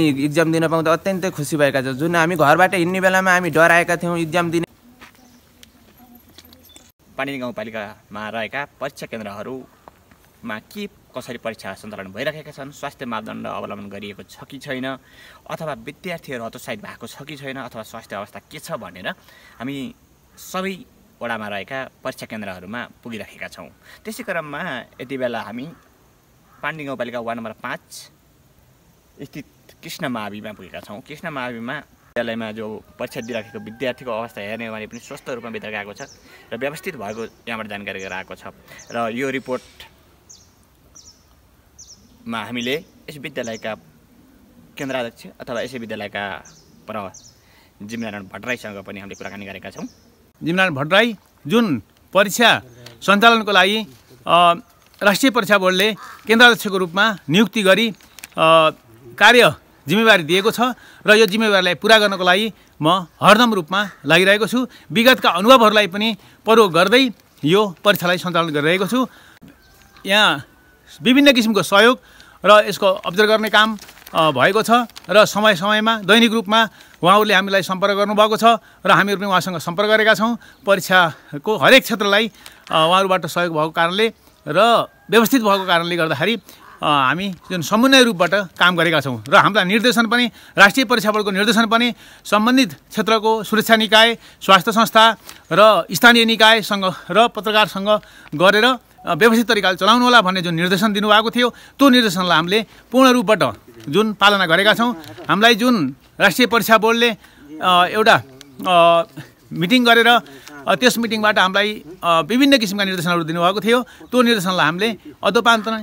exam दिन पाउँदा अत्यन्तै खुसी भएका छौँ जुन हामी घरबाट हिँड्ने बेलामा हामी डराएका थियौँ इक्जाम दिने पानी गाउँपालिकामा रहेका परीक्षा केन्द्रहरूमा के कसरी परीक्षा सञ्चालन भइरहेका छन् स्वास्थ्य मापदण्ड अवलम्बन गरिएको छ कि छैन अथवा विद्यार्थीहरू हतोत्साहित भएको छ कि छैन अथवा स्वास्थ्य अवस्था के छ भनेर हामी सबै वडामा रहेका परीक्षा केन्द्रहरूमा पुगिराखेका छौँ त्यसै क्रममा यति बेला हामी पाण्डे गाउँपालिका वार्ड नम्बर पाँच स्थित कृष्ण माविमा पुगेका छौँ कृष्ण माविमा विद्यालयमा जो परीक्षा दिइराखेको विद्यार्थीको अवस्था हेर्ने हो भने पनि स्वस्थ रूपमा बितेर गएको छ र व्यवस्थित भएको यहाँबाट जानकारी गराएको छ र यो रिपोर्टमा हामीले यस विद्यालयका केन्द्राध्यक्ष अथवा यसै विद्यालयका प्र जिमनारायण भट्टराईसँग पनि हामीले कुराकानी गरेका छौँ जिमनारायण भट्टराई जुन परीक्षा सञ्चालनको लागि राष्ट्रिय परीक्षा बोर्डले केन्द्राध्यक्षको रूपमा नियुक्ति गरी कार्य जिम्मेवारी दिएको छ र यो जिम्मेवारीलाई पुरा गर्नको लागि म हरदम रूपमा लागिरहेको छु विगतका अनुभवहरूलाई पनि प्रयोग गर्दै यो परीक्षालाई सञ्चालन गरिरहेको छु यहाँ विभिन्न किसिमको सहयोग र यसको अब्जर्भ गर्ने काम भएको छ र समय समयमा दैनिक रूपमा उहाँहरूले हामीलाई सम्पर्क गर्नुभएको छ र हामीहरू पनि उहाँसँग सम्पर्क गरेका छौँ परीक्षाको हरेक क्षेत्रलाई उहाँहरूबाट सहयोग भएको कारणले र व्यवस्थित भएको कारणले गर्दाखेरि हामी जुन समन्वय रूपबाट काम गरेका छौँ र हाम्रा निर्देशन पनि राष्ट्रिय परीक्षा बोर्डको निर्देशन पनि सम्बन्धित क्षेत्रको सुरक्षा निकाय स्वास्थ्य संस्था र स्थानीय निकायसँग र पत्रकारसँग गरेर व्यवस्थित तरिकाले चलाउनु होला भन्ने जुन निर्देशन दिनुभएको थियो त्यो निर्देशनलाई हामीले पूर्ण रूपबाट जुन पालना गरेका छौँ हामीलाई जुन राष्ट्रिय परीक्षा बोर्डले एउटा मिटिङ गरेर त्यस मिटिङबाट हामीलाई विभिन्न किसिमका निर्देशनहरू दिनुभएको थियो त्यो निर्देशनलाई हामीले अधोपान्तरण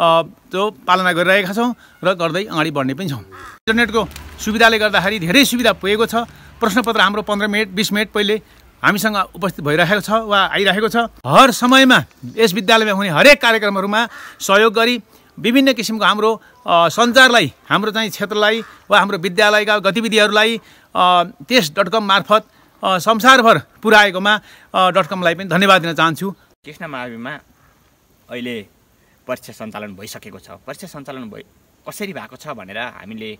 त्यो पालना गरिरहेका छौँ र गर्दै अगाडि बढ्ने पनि छौँ इन्टरनेटको सुविधाले गर्दाखेरि धेरै सुविधा पुगेको छ प्रश्नपत्र हाम्रो पन्ध्र मिनट बिस मिनट पहिले हामीसँग उपस्थित भइरहेको छ वा आइरहेको छ हर समयमा यस विद्यालयमा हुने हरेक कार्यक्रमहरूमा सहयोग गरी विभिन्न किसिमको हाम्रो सञ्चारलाई हाम्रो चाहिँ क्षेत्रलाई वा हाम्रो विद्यालयका गतिविधिहरूलाई त्यस डट कम मार्फत संसारभर पुऱ्याएकोमा डट कमलाई पनि धन्यवाद दिन चाहन्छु कृष्ण माविमा अहिले परीक्षा सञ्चालन भइसकेको छ परीक्षा सञ्चालन भइ कसरी भएको छ भनेर हामीले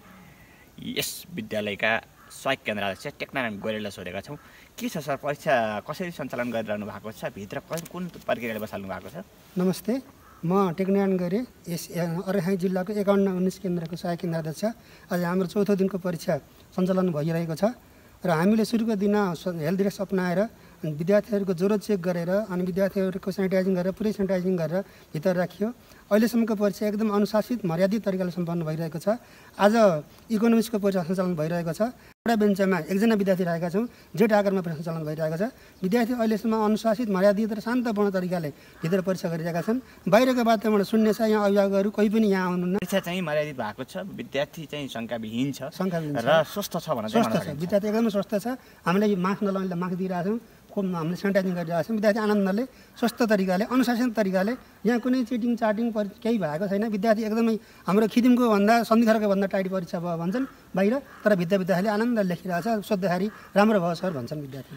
यस विद्यालयका सहायक केन्द्राध्यक्ष टेकनारायण गोरेलाई सोधेका छौँ के छ सर परीक्षा कसरी सञ्चालन गरिरहनु भएको छ भित्र कुन प्रक्रियाले बसाल्नु भएको छ नमस्ते म टेकनारायण गोरे यस अर्घाखाङ जिल्लाको एकाउन्न उन्नाइस केन्द्रको सहायक केन्द्राध्यक्ष आज हाम्रो चौथो दिनको परीक्षा सञ्चालन भइरहेको छ र हामीले सुरुको दिन हेल्थ ड्रेस अप्नाएर विद्यार्थीहरूको ज्वरो चेक गरेर अनि विद्यार्थीहरूको सेनिटाइजिङ गरेर पुरै सेनिटाइजिङ गरेर भित्र राखियो अहिलेसम्मको परीक्षा एकदम अनुशासित मर्यादित तरिकाले सम्पन्न भइरहेको छ आज इकोनोमिक्सको परीक्षा सञ्चालन भइरहेको छ एउटा बेन्चमा एकजना विद्यार्थी रहेका छौँ जेठ आकारमा परीक्षा सञ्चालन भइरहेको छ विद्यार्थी अहिलेसम्म अनुशासित मर्यादित र शान्तपूर्ण तरिकाले भित्र परीक्षा गरिरहेका छन् बाहिरको वातावरण सुन्ने छ यहाँ अभिभावकहरू कोही पनि यहाँ आउनुहुन्न परीक्षा चाहिँ मर्यादित भएको छ विद्यार्थी चाहिँ शङ्काविहीन छ र स्वस्थ छ भनेर स्वस्थ छ विद्यार्थी एकदमै स्वस्थ छ हामीले मास्क नलाउनेलाई दिइरहेको छौँ हामीले सेनिटाइजिङ गरिरहेको छौँ विद्यार्थी आनन्दले स्वस्थ तरिकाले अनुशासित तरिकाले यहाँ कुनै चिटिङ चाटिङ परि केही भएको छैन विद्यार्थी एकदमै हाम्रो खिदिमको भन्दा सन्धिखरको भन्दा टाइट परीक्षा भयो भन्छन् बाहिर तर भित्र विद्यार्थीले आनन्द लेखिरहेछ सोद्धाखेरि राम्रो भयो सर भन्छन् विद्यार्थी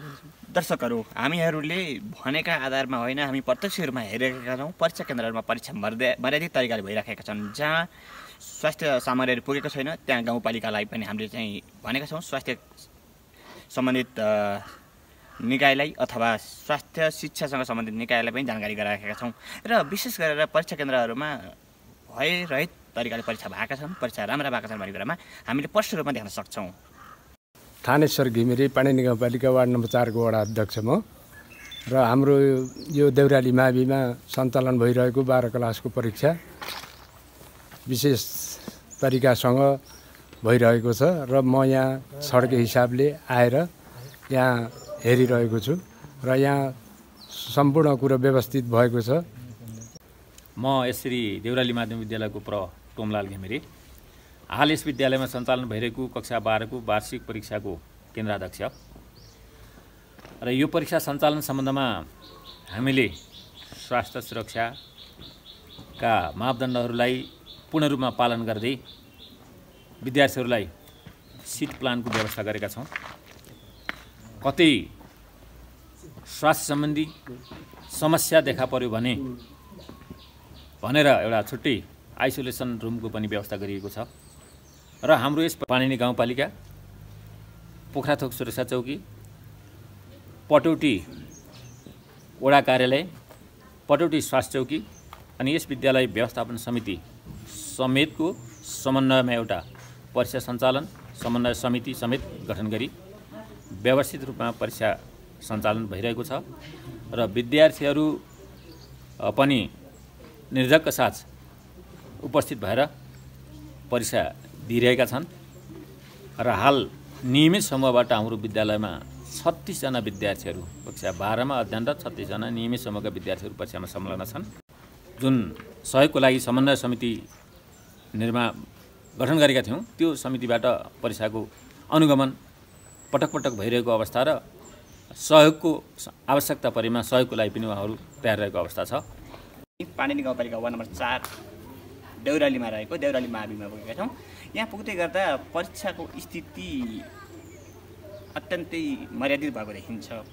दर्शकहरू हामीहरूले भनेका आधारमा होइन हामी प्रत्यक्ष रूपमा हेरेका छौँ परीक्षा केन्द्रहरूमा परीक्षा मर्या मर्यादित तरिकाले भइराखेका छन् जहाँ स्वास्थ्य सामग्रीहरू पुगेको छैन त्यहाँ गाउँपालिकालाई पनि हामीले चाहिँ भनेका छौँ स्वास्थ्य सम्बन्धित निकायलाई अथवा स्वास्थ्य शिक्षासँग सम्बन्धित निकायलाई पनि जानकारी गराएका छौँ र विशेष गरेर परीक्षा केन्द्रहरूमा भयरहित तरिकाले परीक्षा भएका छन् परीक्षा राम्रा भएका छन् भन्ने कुरामा हामीले प्रष्ट रूपमा देख्न सक्छौँ थानेश्वर घिमिरे पानी निगमपालिका वार्ड नम्बर चारको वडा अध्यक्ष म र हाम्रो यो देउराली माविमा सञ्चालन भइरहेको बाह्र क्लासको परीक्षा विशेष तरिकासँग भइरहेको छ र म यहाँ सडक हिसाबले आएर यहाँ हेरिरहेको छु र यहाँ सम्पूर्ण कुरो व्यवस्थित भएको छ म यसरी देउराली माध्यमिक विद्यालयको प्र टोमलाल घिमिरे हाल यस विद्यालयमा सञ्चालन भइरहेको कक्षा बाह्रको वार्षिक परीक्षाको केन्द्राध्यक्ष र यो परीक्षा सञ्चालन सम्बन्धमा हामीले स्वास्थ्य सुरक्षाका मापदण्डहरूलाई पूर्ण रूपमा पालन गर्दै विद्यार्थीहरूलाई सिट प्लानको व्यवस्था गरेका छौँ कतै स्वास्थ्य सम्बन्धी समस्या देखा पर्यो भने भनेर एउटा छुट्टै आइसोलेसन रुमको पनि व्यवस्था गरिएको छ र हाम्रो यस पाणिनी गाउँपालिका पोखराथोक सुरक्षा चौकी पटौटी वडा कार्यालय पटौटी स्वास्थ्य चौकी अनि यस विद्यालय व्यवस्थापन समिति समेतको समन्वयमा एउटा परीक्षा सञ्चालन समन्वय समिति समेत गठन गरी व्यवस्थित रूपमा परीक्षा सञ्चालन भइरहेको छ र विद्यार्थीहरू पनि निर्जकका साथ उपस्थित भएर परीक्षा दिइरहेका छन् र हाल नियमित समूहबाट हाम्रो विद्यालयमा छत्तिसजना विद्यार्थीहरू कक्षा बाह्रमा अध्ययनरत छत्तिसजना नियमित समूहका विद्यार्थीहरू परीक्षामा संलग्न छन् जुन सहयोगको लागि समन्वय समिति निर्माण गठन गरेका थियौँ त्यो समितिबाट परीक्षाको अनुगमन पटक पटक भइरहेको अवस्था र सहयोगको आवश्यकता परेमा सहयोगको लागि पनि उहाँहरू तयार रहेको अवस्था छ पाण्डेनी गाउँपालिका वार्ड नम्बर चार देउरालीमा रहेको देउराली महाविमा पुगेका छौँ यहाँ पुग्दै गर्दा परीक्षाको स्थिति अत्यन्तै मर्यादित भएको देखिन्छ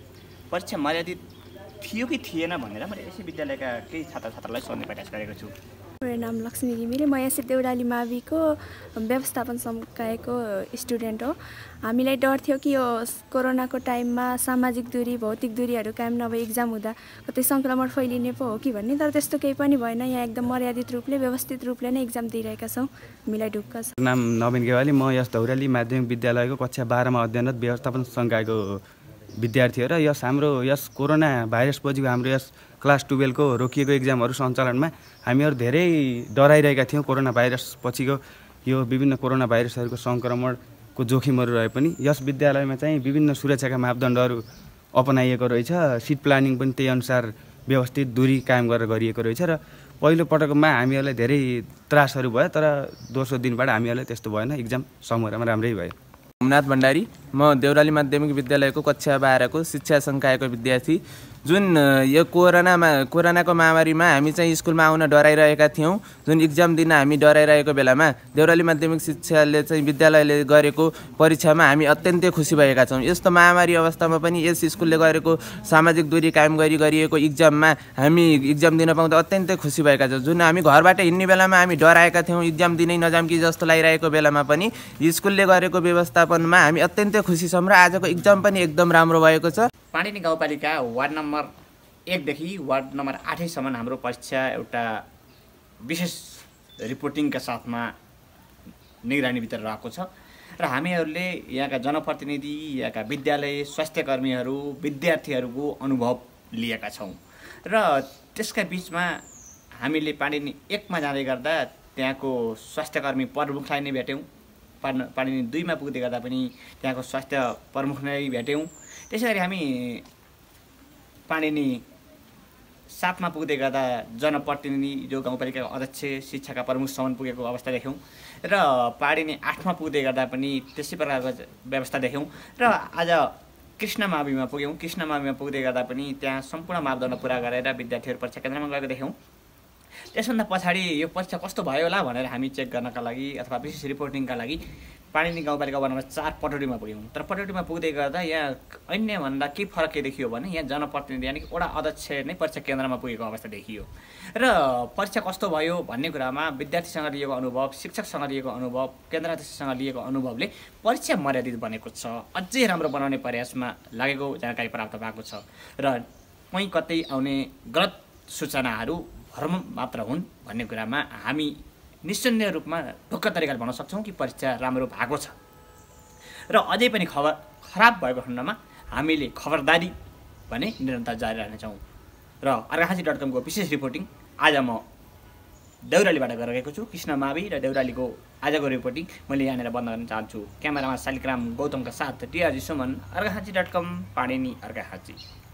परीक्षा मर्यादित थियो कि थिएन भनेर मैले यसै विद्यालयका केही छात्र छात्रालाई सोध्ने प्रयास गरेको छु मेरो नाम लक्ष्मी घिमिरे म यहाँ सिद्धेउराली माविको व्यवस्थापन समुदायको स्टुडेन्ट हो हामीलाई डर थियो कि यो कोरोनाको टाइममा सामाजिक दूरी भौतिक दूरीहरू कायम नभए इक्जाम हुँदा कतै सङ्क्रमण फैलिने पो हो कि भन्ने तर त्यस्तो केही पनि भएन यहाँ एकदम मर्यादित रूपले व्यवस्थित रूपले नै इक्जाम दिइरहेका छौँ हामीलाई ढुक्क छ नाम नवीन गेवाली म यस धौराली माध्यमिक विद्यालयको कक्षा बाह्रमा अध्ययनरत व्यवस्थापन सङ्घायको विद्यार्थी हो र यस हाम्रो यस कोरोना भाइरस हाम्रो यस क्लास टुवेल्भको रोकिएको इक्जामहरू सञ्चालनमा हामीहरू धेरै डराइरहेका थियौँ कोरोना भाइरस पछिको यो विभिन्न कोरोना भाइरसहरूको सङ्क्रमणको जोखिमहरू रहे पनि यस विद्यालयमा चाहिँ विभिन्न सुरक्षाका मापदण्डहरू अपनाइएको रहेछ सिट प्लानिङ पनि त्यही अनुसार व्यवस्थित दूरी कायम गरेर गरिएको रहेछ र पहिलोपटकमा हामीहरूलाई धेरै त्रासहरू भयो तर दोस्रो दिनबाट हामीहरूलाई त्यस्तो भएन इक्जाम समूहमा राम्रै भयो होमनाथ भण्डारी म देउराली माध्यमिक विद्यालयको कक्षा बाह्रको शिक्षा सङ्कायको विद्यार्थी जुन यो कोरोनामा कोरोनाको महामारीमा हामी चाहिँ स्कुलमा आउन डराइरहेका थियौँ जुन इक्जाम दिन हामी डराइरहेको बेलामा देउराली माध्यमिक शिक्षाले चाहिँ विद्यालयले गरेको परीक्षामा हामी अत्यन्तै खुसी भएका छौँ यस्तो महामारी अवस्थामा पनि यस स्कुलले गरेको सामाजिक दूरी कायम गरी गरिएको इक्जाममा हामी इक्जाम दिन पाउँदा अत्यन्तै खुसी भएका छौँ जुन हामी घरबाट हिँड्ने बेलामा हामी डराएका थियौँ इक्जाम दिनै नजाम कि जस्तो लागिरहेको बेलामा पनि स्कुलले गरेको व्यवस्थापनमा हामी अत्यन्तै खुसी छौँ र आजको इक्जाम पनि एकदम राम्रो भएको छ पाणिनी गाउँपालिका वार्ड नम्बर नम्बर एकदेखि वार्ड नम्बर आठैसम्म हाम्रो परीक्षा एउटा विशेष रिपोर्टिङका साथमा निगरानीभित्र रहेको छ र हामीहरूले यहाँका जनप्रतिनिधि यहाँका विद्यालय स्वास्थ्य कर्मीहरू विद्यार्थीहरूको अनुभव लिएका छौँ र त्यसका बिचमा हामीले पाणिनी एकमा जाँदै गर्दा त्यहाँको स्वास्थ्य कर्मी प्रमुखलाई नै भेट्यौँ पाण पाणिनी दुईमा पुग्दै गर्दा पनि त्यहाँको स्वास्थ्य प्रमुख नै भेट्यौँ त्यसै गरी हामी पाणिनि सातमा पुग्दै गर्दा जनप्रतिनिधि जो गाउँपालिका अध्यक्ष शिक्षाका प्रमुखसम्म पुगेको अवस्था देख्यौँ र पाणिनि आठमा पुग्दै गर्दा पनि त्यसै प्रकारको व्यवस्था देख्यौँ र आज कृष्ण माविमा पुग्यौँ कृष्ण माविमा पुग्दै गर्दा पनि त्यहाँ सम्पूर्ण मापदण्ड पुरा गरेर विद्यार्थीहरू परीक्षा केन्द्रमा गएको देख्यौँ त्यसभन्दा पछाडि यो परीक्षा कस्तो भयो होला भनेर हामी चेक गर्नका लागि अथवा विशेष रिपोर्टिङका लागि पाणिनी गाउँपालिका वनमा चार पटौडीमा पुग्यौँ तर पटौडीमा पुग्दै गर्दा यहाँ अन्यभन्दा के फरक के देखियो भने यहाँ जनप्रतिनिधि यानि कि वडा अध्यक्ष नै परीक्षा केन्द्रमा पुगेको अवस्था देखियो र परीक्षा कस्तो भयो भन्ने कुरामा विद्यार्थीसँग लिएको अनुभव शिक्षकसँग लिएको अनुभव केन्द्राध्यक्षसँग लिएको अनुभवले परीक्षा मर्यादित बनेको छ अझै राम्रो बनाउने प्रयासमा लागेको जानकारी प्राप्त भएको छ र कहीँ कतै आउने गलत सूचनाहरू भ्रम मात्र हुन् भन्ने कुरामा हामी निसन्देह रूपमा ढुक्क तरिकाले भन्न सक्छौँ कि परीक्षा राम्रो भएको छ र अझै पनि खबर खराब भएको खण्डमा हामीले खबरदारी भने निरन्तर जारी राख्नेछौँ र अर्घाखाँची डट कमको विशेष रिपोर्टिङ आज म देउरालीबाट गरिरहेको छु कृष्ण मावि र देउरालीको आजको रिपोर्टिङ मैले यहाँनिर बन्द गर्न चाहन्छु क्यामेरामा शालिक्राम गौतमका साथ TRG Suman Arghakhanchi dot com Panini Arghakhanchi